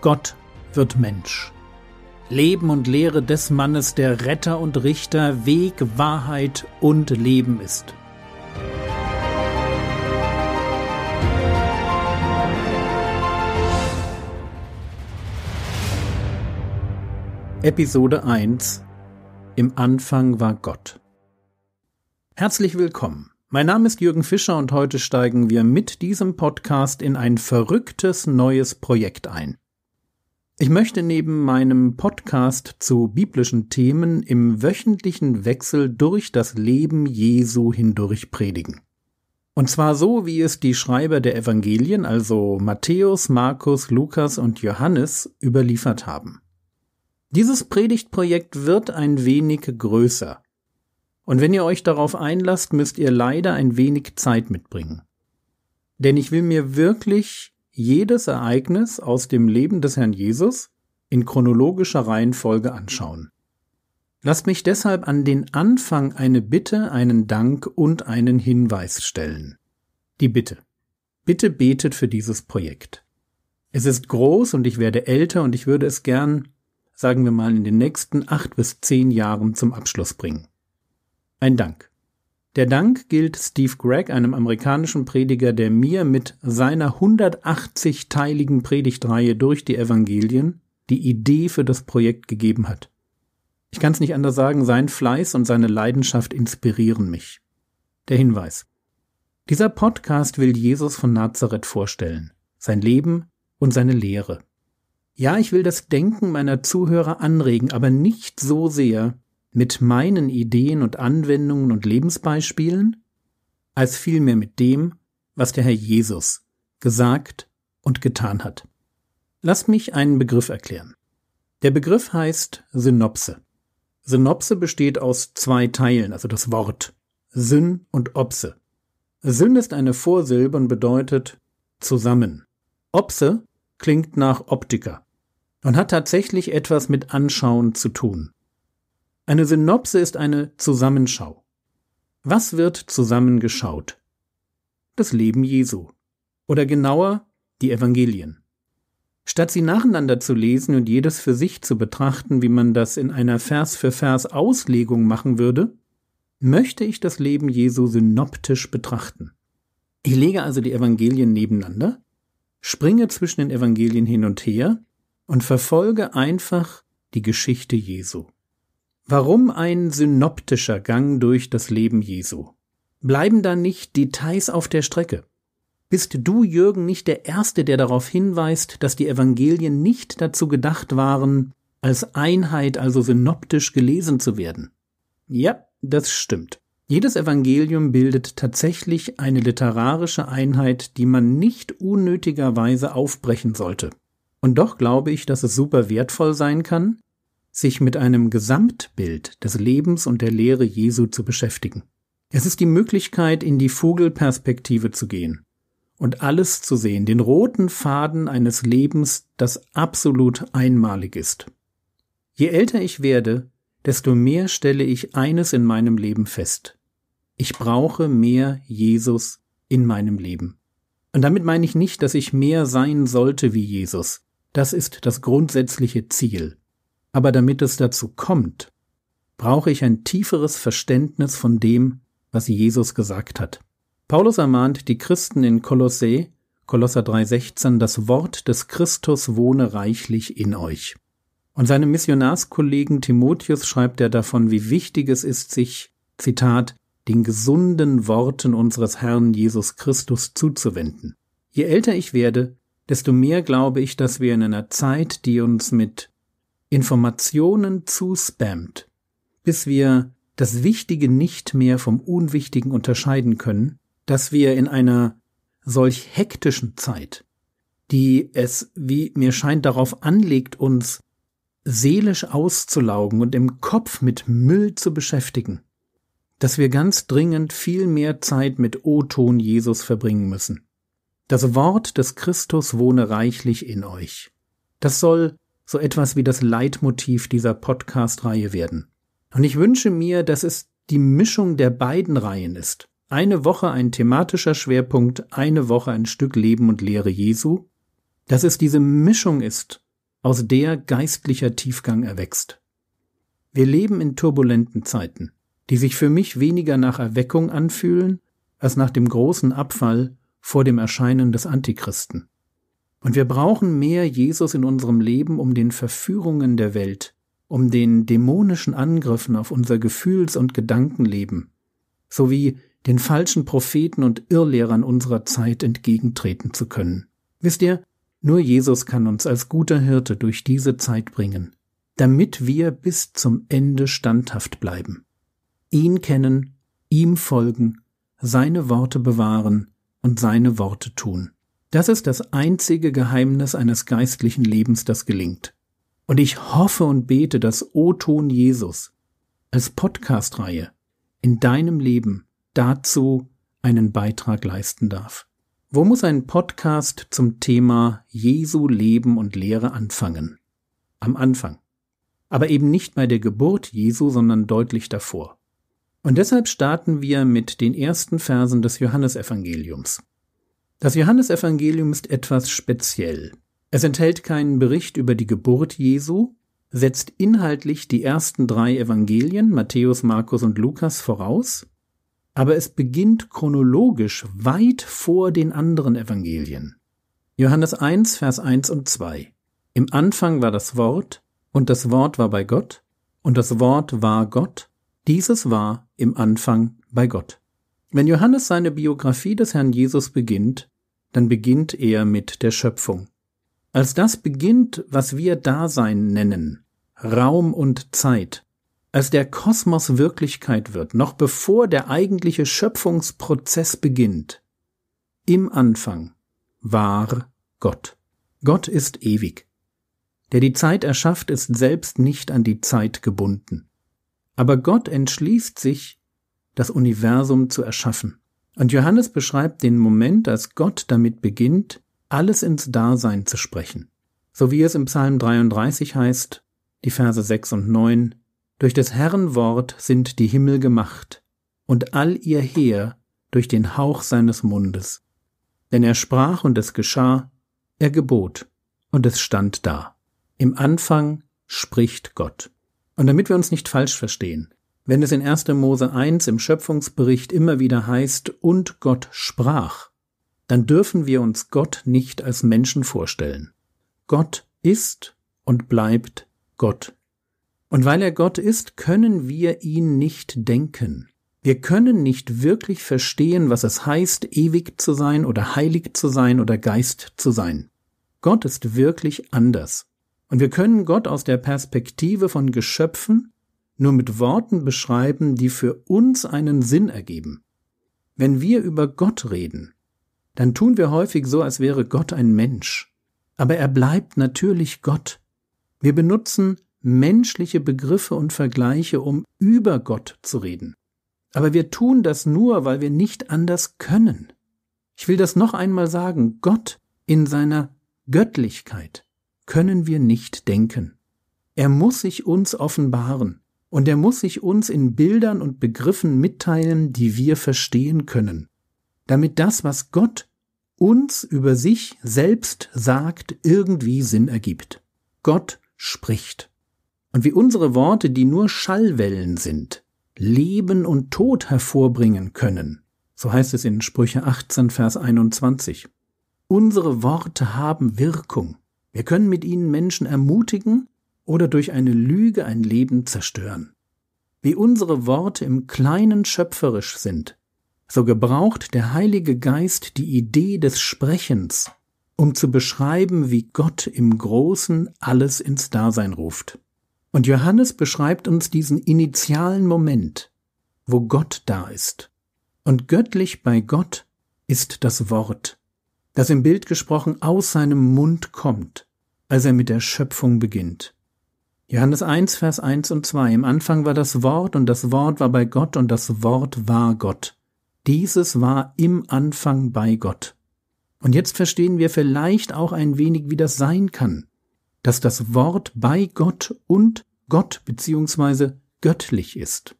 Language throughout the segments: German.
Gott wird Mensch. Leben und Lehre des Mannes, der Retter und Richter, Weg, Wahrheit und Leben ist. Episode 1 Im Anfang war Gott. Herzlich willkommen. Mein Name ist Jürgen Fischer und heute steigen wir mit diesem Podcast in ein verrücktes neues Projekt ein. Ich möchte neben meinem Podcast zu biblischen Themen im wöchentlichen Wechsel durch das Leben Jesu hindurch predigen. Und zwar so, wie es die Schreiber der Evangelien, also Matthäus, Markus, Lukas und Johannes, überliefert haben. Dieses Predigtprojekt wird ein wenig größer. Und wenn ihr euch darauf einlasst, müsst ihr leider ein wenig Zeit mitbringen. Denn ich will mir wirklich jedes Ereignis aus dem Leben des Herrn Jesus in chronologischer Reihenfolge anschauen. Lasst mich deshalb an den Anfang eine Bitte, einen Dank und einen Hinweis stellen. Die Bitte. Bitte betet für dieses Projekt. Es ist groß und ich werde älter und ich würde es gern, sagen wir mal, in den nächsten acht bis zehn Jahren zum Abschluss bringen. Ein Dank. Der Dank gilt Steve Gregg, einem amerikanischen Prediger, der mir mit seiner 180-teiligen Predigtreihe durch die Evangelien die Idee für das Projekt gegeben hat. Ich kann es nicht anders sagen, sein Fleiß und seine Leidenschaft inspirieren mich. Der Hinweis. Dieser Podcast will Jesus von Nazareth vorstellen, sein Leben und seine Lehre. Ja, ich will das Denken meiner Zuhörer anregen, aber nicht so sehr, mit meinen Ideen und Anwendungen und Lebensbeispielen, als vielmehr mit dem, was der Herr Jesus gesagt und getan hat. Lass mich einen Begriff erklären. Der Begriff heißt Synopse. Synopse besteht aus zwei Teilen, also das Wort Syn und Opse. Syn ist eine Vorsilbe und bedeutet zusammen. Opse klingt nach Optiker und hat tatsächlich etwas mit Anschauen zu tun. Eine Synopse ist eine Zusammenschau. Was wird zusammengeschaut? Das Leben Jesu. Oder genauer, die Evangelien. Statt sie nacheinander zu lesen und jedes für sich zu betrachten, wie man das in einer Vers für Vers Auslegung machen würde, möchte ich das Leben Jesu synoptisch betrachten. Ich lege also die Evangelien nebeneinander, springe zwischen den Evangelien hin und her und verfolge einfach die Geschichte Jesu. Warum ein synoptischer Gang durch das Leben Jesu? Bleiben da nicht Details auf der Strecke? Bist du, Jürgen, nicht der Erste, der darauf hinweist, dass die Evangelien nicht dazu gedacht waren, als Einheit, also synoptisch gelesen zu werden? Ja, das stimmt. Jedes Evangelium bildet tatsächlich eine literarische Einheit, die man nicht unnötigerweise aufbrechen sollte. Und doch glaube ich, dass es super wertvoll sein kann, sich mit einem Gesamtbild des Lebens und der Lehre Jesu zu beschäftigen. Es ist die Möglichkeit, in die Vogelperspektive zu gehen und alles zu sehen, den roten Faden eines Lebens, das absolut einmalig ist. Je älter ich werde, desto mehr stelle ich eines in meinem Leben fest. Ich brauche mehr Jesus in meinem Leben. Und damit meine ich nicht, dass ich mehr sein sollte wie Jesus. Das ist das grundsätzliche Ziel. Aber damit es dazu kommt, brauche ich ein tieferes Verständnis von dem, was Jesus gesagt hat. Paulus ermahnt die Christen in Kolosse, Kolosser 3,16, das Wort des Christus wohne reichlich in euch. Und seinem Missionarskollegen Timotheus schreibt er davon, wie wichtig es ist, sich, Zitat, den gesunden Worten unseres Herrn Jesus Christus zuzuwenden. Je älter ich werde, desto mehr glaube ich, dass wir in einer Zeit, die uns mit Informationen zuspammt, bis wir das Wichtige nicht mehr vom Unwichtigen unterscheiden können, dass wir in einer solch hektischen Zeit, die es, wie mir scheint, darauf anlegt, uns seelisch auszulaugen und im Kopf mit Müll zu beschäftigen, dass wir ganz dringend viel mehr Zeit mit O-Ton Jesus verbringen müssen. Das Wort des Christus wohne reichlich in euch. Das soll so etwas wie das Leitmotiv dieser Podcast-Reihe werden. Und ich wünsche mir, dass es die Mischung der beiden Reihen ist. Eine Woche ein thematischer Schwerpunkt, eine Woche ein Stück Leben und Lehre Jesu. Dass es diese Mischung ist, aus der geistlicher Tiefgang erwächst. Wir leben in turbulenten Zeiten, die sich für mich weniger nach Erweckung anfühlen, als nach dem großen Abfall vor dem Erscheinen des Antichristen. Und wir brauchen mehr Jesus in unserem Leben, um den Verführungen der Welt, um den dämonischen Angriffen auf unser Gefühls- und Gedankenleben, sowie den falschen Propheten und Irrlehrern unserer Zeit entgegentreten zu können. Wisst ihr, nur Jesus kann uns als guter Hirte durch diese Zeit bringen, damit wir bis zum Ende standhaft bleiben, ihn kennen, ihm folgen, seine Worte bewahren und seine Worte tun. Das ist das einzige Geheimnis eines geistlichen Lebens, das gelingt. Und ich hoffe und bete, dass O-Ton Jesus als Podcast-Reihe in deinem Leben dazu einen Beitrag leisten darf. Wo muss ein Podcast zum Thema Jesu Leben und Lehre anfangen? Am Anfang. Aber eben nicht bei der Geburt Jesu, sondern deutlich davor. Und deshalb starten wir mit den ersten Versen des Johannesevangeliums. Das Johannesevangelium ist etwas speziell. Es enthält keinen Bericht über die Geburt Jesu, setzt inhaltlich die ersten drei Evangelien Matthäus, Markus und Lukas voraus, aber es beginnt chronologisch weit vor den anderen Evangelien. Johannes 1, Vers 1 und 2. Im Anfang war das Wort, und das Wort war bei Gott, und das Wort war Gott, dieses war im Anfang bei Gott. Wenn Johannes seine Biografie des Herrn Jesus beginnt, dann beginnt er mit der Schöpfung. Als das beginnt, was wir Dasein nennen, Raum und Zeit, als der Kosmos Wirklichkeit wird, noch bevor der eigentliche Schöpfungsprozess beginnt. Im Anfang war Gott. Gott ist ewig. Der die Zeit erschafft, ist selbst nicht an die Zeit gebunden. Aber Gott entschließt sich, das Universum zu erschaffen. Und Johannes beschreibt den Moment, als Gott damit beginnt, alles ins Dasein zu sprechen. So wie es im Psalm 33 heißt, die Verse 6 und 9, durch des Herrn Wort sind die Himmel gemacht und all ihr Heer durch den Hauch seines Mundes. Denn er sprach und es geschah, er gebot und es stand da. Im Anfang spricht Gott. Und damit wir uns nicht falsch verstehen, wenn es in 1. Mose 1 im Schöpfungsbericht immer wieder heißt, und Gott sprach, dann dürfen wir uns Gott nicht als Menschen vorstellen. Gott ist und bleibt Gott. Und weil er Gott ist, können wir ihn nicht denken. Wir können nicht wirklich verstehen, was es heißt, ewig zu sein oder heilig zu sein oder Geist zu sein. Gott ist wirklich anders. Und wir können Gott aus der Perspektive von Geschöpfen nur mit Worten beschreiben, die für uns einen Sinn ergeben. Wenn wir über Gott reden, dann tun wir häufig so, als wäre Gott ein Mensch. Aber er bleibt natürlich Gott. Wir benutzen menschliche Begriffe und Vergleiche, um über Gott zu reden. Aber wir tun das nur, weil wir nicht anders können. Ich will das noch einmal sagen, Gott in seiner Göttlichkeit können wir nicht denken. Er muss sich uns offenbaren und er muss sich uns in Bildern und Begriffen mitteilen, die wir verstehen können, damit das, was Gott uns über sich selbst sagt, irgendwie Sinn ergibt. Gott spricht. Und wie unsere Worte, die nur Schallwellen sind, Leben und Tod hervorbringen können, so heißt es in Sprüche 18, Vers 21. Unsere Worte haben Wirkung. Wir können mit ihnen Menschen ermutigen oder durch eine Lüge ein Leben zerstören. Wie unsere Worte im Kleinen schöpferisch sind, so gebraucht der Heilige Geist die Idee des Sprechens, um zu beschreiben, wie Gott im Großen alles ins Dasein ruft. Und Johannes beschreibt uns diesen initialen Moment, wo Gott da ist. Und göttlich bei Gott ist das Wort, das im Bild gesprochen aus seinem Mund kommt, als er mit der Schöpfung beginnt. Johannes 1, Vers 1 und 2. Im Anfang war das Wort und das Wort war bei Gott und das Wort war Gott. Dieses war im Anfang bei Gott. Und jetzt verstehen wir vielleicht auch ein wenig, wie das sein kann, dass das Wort bei Gott und Gott bzw. göttlich ist.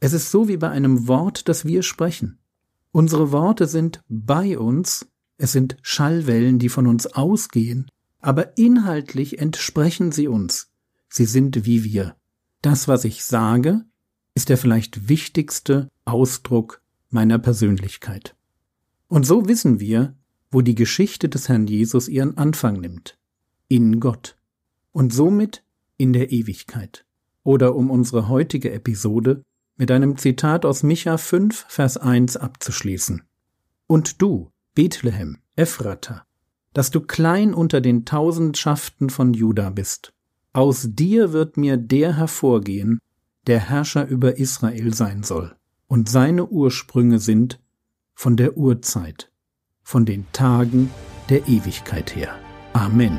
Es ist so wie bei einem Wort, das wir sprechen. Unsere Worte sind bei uns, es sind Schallwellen, die von uns ausgehen, aber inhaltlich entsprechen sie uns. Sie sind wie wir. Das, was ich sage, ist der vielleicht wichtigste Ausdruck meiner Persönlichkeit. Und so wissen wir, wo die Geschichte des Herrn Jesus ihren Anfang nimmt. In Gott. Und somit in der Ewigkeit. Oder um unsere heutige Episode mit einem Zitat aus Micha 5, Vers 1 abzuschließen. Und du, Bethlehem, Ephrata, dass du klein unter den Tausendschaften von Juda bist, aus dir wird mir der hervorgehen, der Herrscher über Israel sein soll, und seine Ursprünge sind von der Urzeit, von den Tagen der Ewigkeit her. Amen.